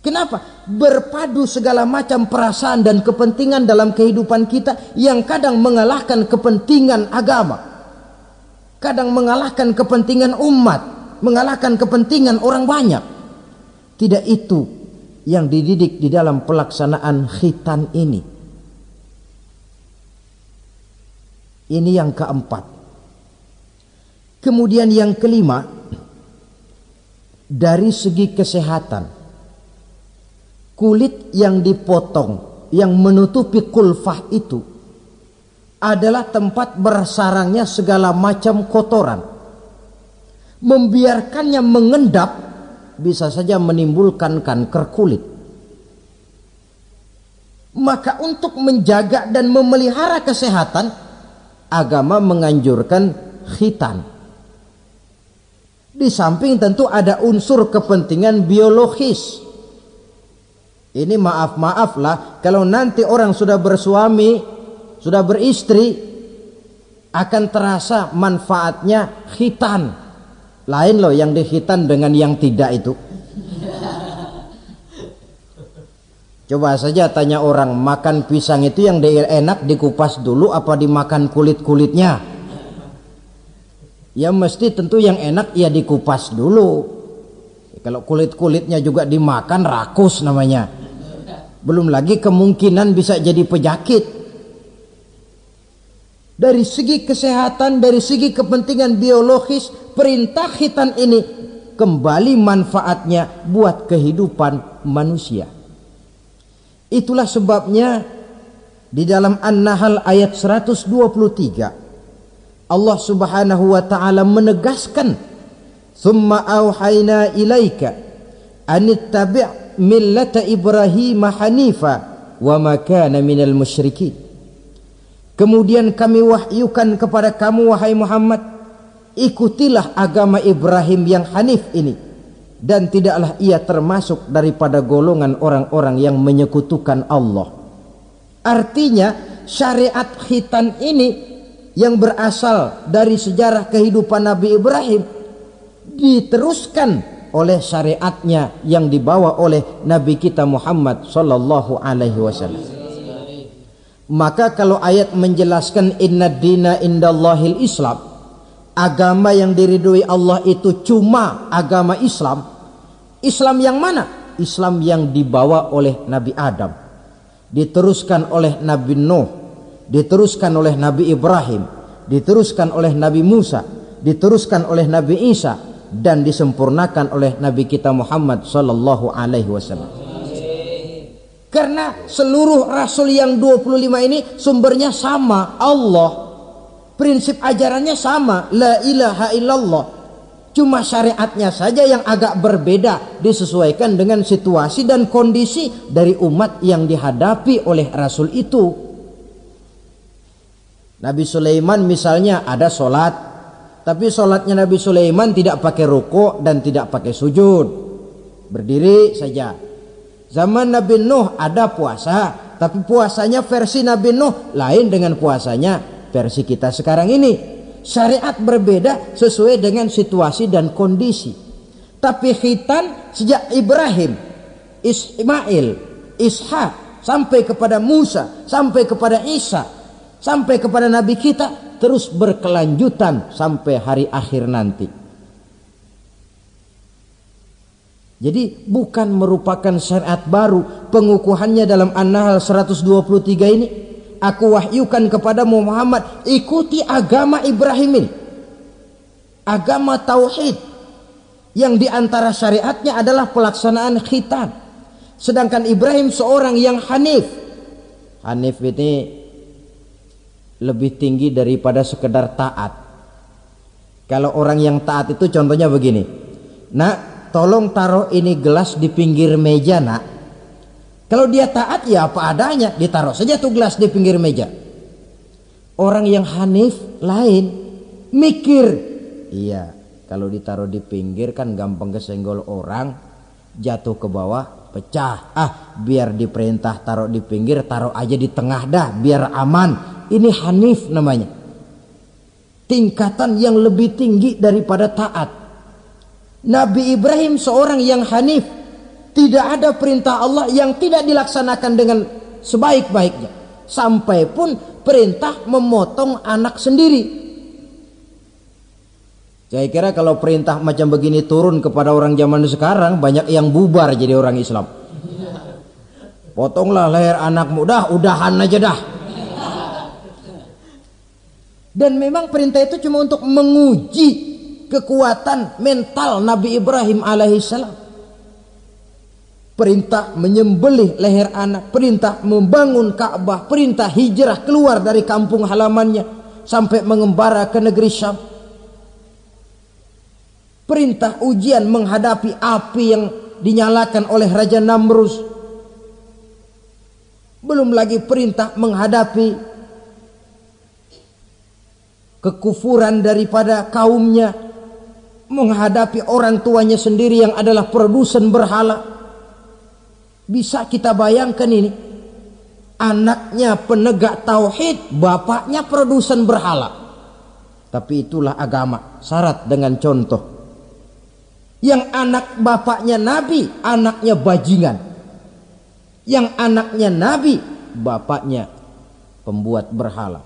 Kenapa? Berpadu segala macam perasaan dan kepentingan dalam kehidupan kita yang kadang mengalahkan kepentingan agama. Kadang mengalahkan kepentingan umat, mengalahkan kepentingan orang banyak. Tidak itu yang dididik di dalam pelaksanaan khitan ini Ini yang keempat. Kemudian yang kelima, dari segi kesehatan. Kulit yang dipotong, yang menutupi kulfah itu adalah tempat bersarangnya segala macam kotoran. Membiarkannya mengendap bisa saja menimbulkan kanker kulit. Maka untuk menjaga dan memelihara kesehatan agama menganjurkan khitan. Di samping tentu ada unsur kepentingan biologis. Ini maaf-maaf lah kalau nanti orang sudah bersuami, sudah beristri akan terasa manfaatnya khitan. Lain loh yang dihitan dengan yang tidak itu. Coba saja tanya orang makan pisang itu yang enak dikupas dulu apa dimakan kulit-kulitnya? Ya mesti tentu yang enak ya dikupas dulu. Kalau kulit-kulitnya juga dimakan rakus namanya. Belum lagi kemungkinan bisa jadi penyakit. Dari segi kesehatan, dari segi kepentingan biologis, perintah hitan ini kembali manfaatnya buat kehidupan manusia. Itulah sebabnya di dalam An-Nahl ayat 123 Allah Subhanahu wa taala menegaskan "Tsumma auhayna ilaika an ittabi' millata Ibrahim hanifa wa ma kana minal musyrikin." Kemudian kami wahyukan kepada kamu wahai Muhammad, ikutilah agama Ibrahim yang hanif ini. dan tidaklah ia termasuk daripada golongan orang-orang yang menyekutukan Allah. Artinya syariat khitan ini yang berasal dari sejarah kehidupan Nabi Ibrahim diteruskan oleh syariatnya yang dibawa oleh Nabi kita Muhammad sallallahu alaihi wasallam. Maka kalau ayat menjelaskan inna dina indallahil Islam, agama yang diridhoi Allah itu cuma agama Islam, Islam yang mana? Islam yang dibawa oleh Nabi Adam, diteruskan oleh Nabi Nuh, diteruskan oleh Nabi Ibrahim, diteruskan oleh Nabi Musa, diteruskan oleh Nabi Isa dan disempurnakan oleh Nabi kita Muhammad sallallahu alaihi wasallam. Karena seluruh rasul yang 25 ini sumbernya sama Allah. Prinsip ajarannya sama, la ilaha illallah Cuma syariatnya saja yang agak berbeda disesuaikan dengan situasi dan kondisi dari umat yang dihadapi oleh Rasul itu. Nabi Sulaiman misalnya ada sholat, tapi sholatnya Nabi Sulaiman tidak pakai ruko dan tidak pakai sujud, berdiri saja. Zaman Nabi Nuh ada puasa, tapi puasanya versi Nabi Nuh lain dengan puasanya versi kita sekarang ini syariat berbeda sesuai dengan situasi dan kondisi. Tapi khitan sejak Ibrahim, Ismail, Ishak sampai kepada Musa, sampai kepada Isa, sampai kepada nabi kita terus berkelanjutan sampai hari akhir nanti. Jadi bukan merupakan syariat baru pengukuhannya dalam An-Nahl 123 ini aku wahyukan kepadamu Muhammad ikuti agama Ibrahim ini agama tauhid yang diantara syariatnya adalah pelaksanaan khitan sedangkan Ibrahim seorang yang hanif hanif ini lebih tinggi daripada sekedar taat kalau orang yang taat itu contohnya begini nak tolong taruh ini gelas di pinggir meja nak kalau dia taat ya apa adanya, ditaruh saja tuh gelas di pinggir meja. Orang yang hanif lain mikir. Iya, kalau ditaruh di pinggir kan gampang kesenggol orang, jatuh ke bawah, pecah. Ah, biar diperintah taruh di pinggir, taruh aja di tengah dah biar aman. Ini hanif namanya. Tingkatan yang lebih tinggi daripada taat. Nabi Ibrahim seorang yang hanif tidak ada perintah Allah yang tidak dilaksanakan dengan sebaik-baiknya. Sampai pun perintah memotong anak sendiri. Saya kira kalau perintah macam begini turun kepada orang zaman sekarang banyak yang bubar jadi orang Islam. Potonglah leher anak muda, udahan aja dah. Dan memang perintah itu cuma untuk menguji kekuatan mental Nabi Ibrahim alaihissalam perintah menyembelih leher anak, perintah membangun Ka'bah, perintah hijrah keluar dari kampung halamannya sampai mengembara ke negeri Syam. Perintah ujian menghadapi api yang dinyalakan oleh Raja Namrus. Belum lagi perintah menghadapi kekufuran daripada kaumnya menghadapi orang tuanya sendiri yang adalah produsen berhala bisa kita bayangkan ini. Anaknya penegak tauhid, bapaknya produsen berhala. Tapi itulah agama, syarat dengan contoh. Yang anak bapaknya nabi, anaknya bajingan. Yang anaknya nabi, bapaknya pembuat berhala.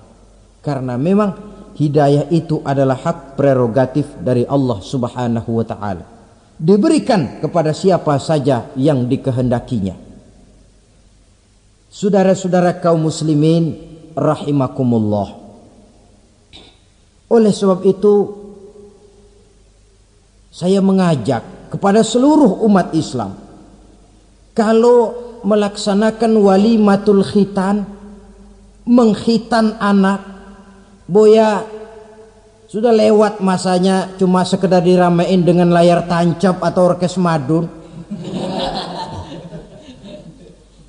Karena memang hidayah itu adalah hak prerogatif dari Allah Subhanahu wa taala diberikan kepada siapa saja yang dikehendakinya. Saudara-saudara kaum muslimin rahimakumullah. Oleh sebab itu saya mengajak kepada seluruh umat Islam kalau melaksanakan walimatul khitan mengkhitan anak boya sudah lewat masanya cuma sekedar diramein dengan layar tancap atau orkes madun.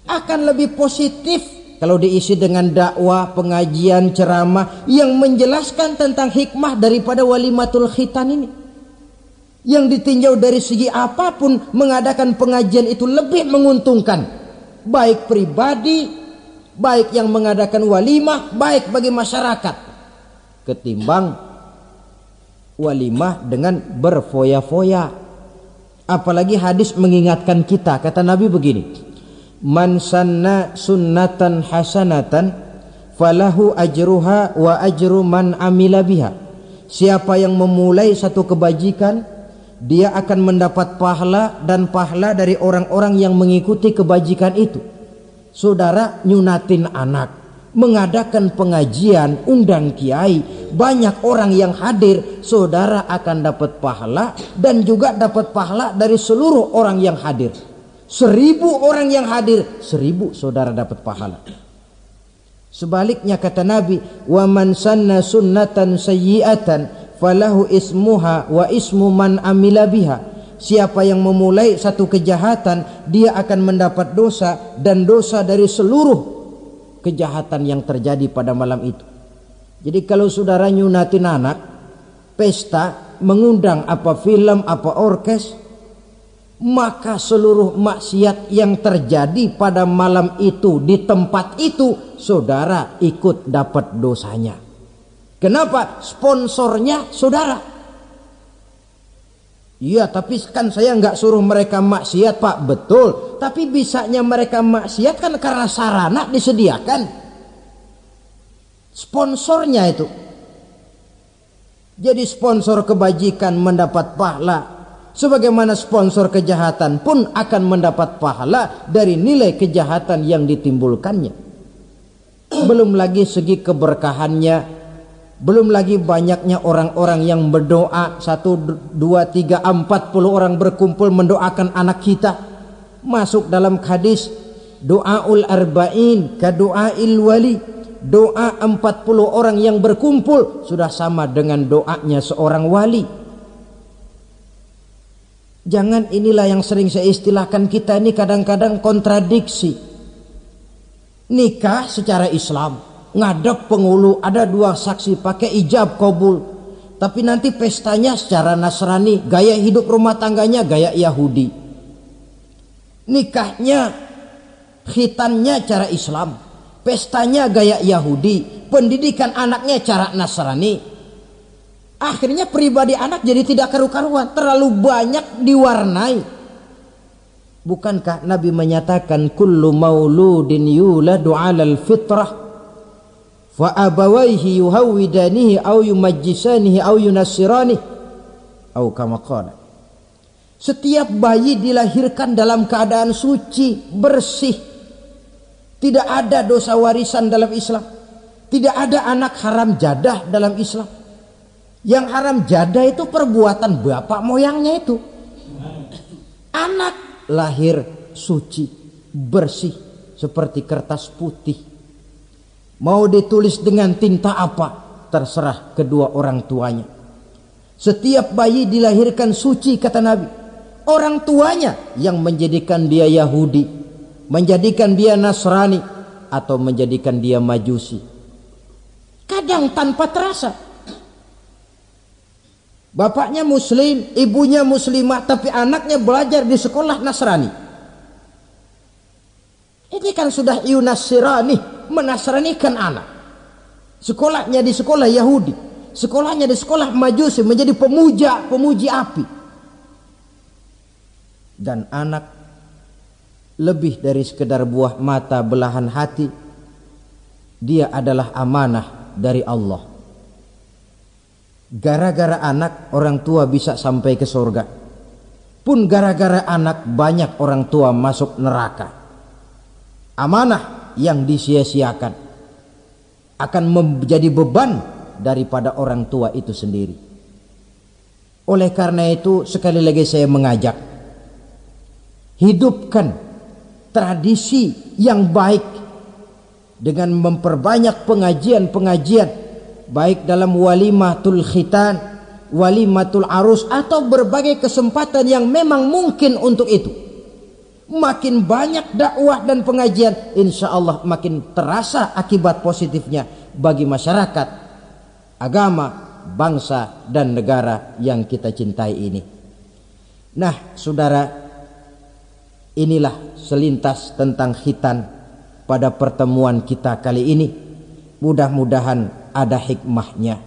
Akan lebih positif kalau diisi dengan dakwah, pengajian, ceramah yang menjelaskan tentang hikmah daripada walimatul khitan ini. Yang ditinjau dari segi apapun mengadakan pengajian itu lebih menguntungkan. Baik pribadi, baik yang mengadakan walimah, baik bagi masyarakat. Ketimbang walimah dengan berfoya-foya apalagi hadis mengingatkan kita kata Nabi begini man sanna sunnatan hasanatan falahu ajruha wa ajru man amila biha siapa yang memulai satu kebajikan dia akan mendapat pahala dan pahala dari orang-orang yang mengikuti kebajikan itu saudara nyunatin anak mengadakan pengajian, undang kiai, banyak orang yang hadir, saudara akan dapat pahala dan juga dapat pahala dari seluruh orang yang hadir. Seribu orang yang hadir, seribu saudara dapat pahala. Sebaliknya kata Nabi, "Wa man sanna sunnatan sayyi'atan falahu ismuha wa ismu man amila biha." Siapa yang memulai satu kejahatan, dia akan mendapat dosa dan dosa dari seluruh kejahatan yang terjadi pada malam itu. Jadi kalau saudara nyunatin anak, pesta, mengundang apa film, apa orkes, maka seluruh maksiat yang terjadi pada malam itu di tempat itu saudara ikut dapat dosanya. Kenapa? Sponsornya saudara. Iya, tapi kan saya nggak suruh mereka maksiat, Pak. Betul. Tapi bisanya mereka maksiat kan karena sarana disediakan. Sponsornya itu. Jadi sponsor kebajikan mendapat pahala. Sebagaimana sponsor kejahatan pun akan mendapat pahala dari nilai kejahatan yang ditimbulkannya. Belum lagi segi keberkahannya, belum lagi banyaknya orang-orang yang berdoa satu, dua, tiga, empat puluh orang berkumpul mendoakan anak kita masuk dalam hadis doaul arba'in il wali doa empat puluh orang yang berkumpul sudah sama dengan doanya seorang wali jangan inilah yang sering saya istilahkan kita ini kadang-kadang kontradiksi nikah secara Islam ngadep penghulu ada dua saksi pakai ijab kobul tapi nanti pestanya secara Nasrani gaya hidup rumah tangganya gaya Yahudi nikahnya khitannya cara Islam pestanya gaya Yahudi pendidikan anaknya cara Nasrani akhirnya pribadi anak jadi tidak karu-karuan terlalu banyak diwarnai Bukankah Nabi menyatakan kullu mauludin yuladu alal fitrah fa abawaihi yuhawidanihi au yumajjisanihi au yunassirani au kama qala setiap bayi dilahirkan dalam keadaan suci bersih tidak ada dosa warisan dalam Islam tidak ada anak haram jadah dalam Islam yang haram jadah itu perbuatan bapak moyangnya itu anak lahir suci bersih seperti kertas putih Mau ditulis dengan tinta apa? Terserah kedua orang tuanya. Setiap bayi dilahirkan suci kata Nabi. Orang tuanya yang menjadikan dia Yahudi, menjadikan dia Nasrani atau menjadikan dia Majusi. Kadang tanpa terasa. Bapaknya muslim, ibunya muslimah tapi anaknya belajar di sekolah Nasrani. Ini kan sudah Yunasirani menasranikan anak. Sekolahnya di sekolah Yahudi, sekolahnya di sekolah Majusi menjadi pemuja, pemuji api. Dan anak lebih dari sekedar buah mata belahan hati, dia adalah amanah dari Allah. Gara-gara anak orang tua bisa sampai ke surga. Pun gara-gara anak banyak orang tua masuk neraka. Amanah yang disia-siakan akan menjadi beban daripada orang tua itu sendiri. Oleh karena itu, sekali lagi saya mengajak hidupkan tradisi yang baik dengan memperbanyak pengajian-pengajian baik dalam walimatul khitan, walimatul arus atau berbagai kesempatan yang memang mungkin untuk itu makin banyak dakwah dan pengajian insya Allah makin terasa akibat positifnya bagi masyarakat agama bangsa dan negara yang kita cintai ini nah saudara inilah selintas tentang khitan pada pertemuan kita kali ini mudah-mudahan ada hikmahnya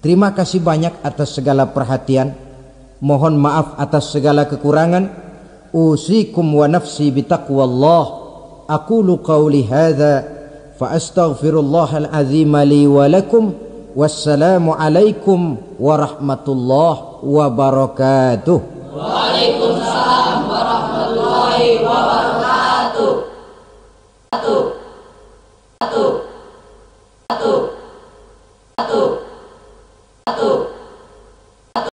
terima kasih banyak atas segala perhatian mohon maaf atas segala kekurangan أوصيكم ونفسي بتقوى الله أقول قولي هذا فأستغفر الله العظيم لي ولكم والسلام عليكم ورحمة الله وبركاته وعليكم السلام ورحمة الله وبركاته أتو أتو أتو أتو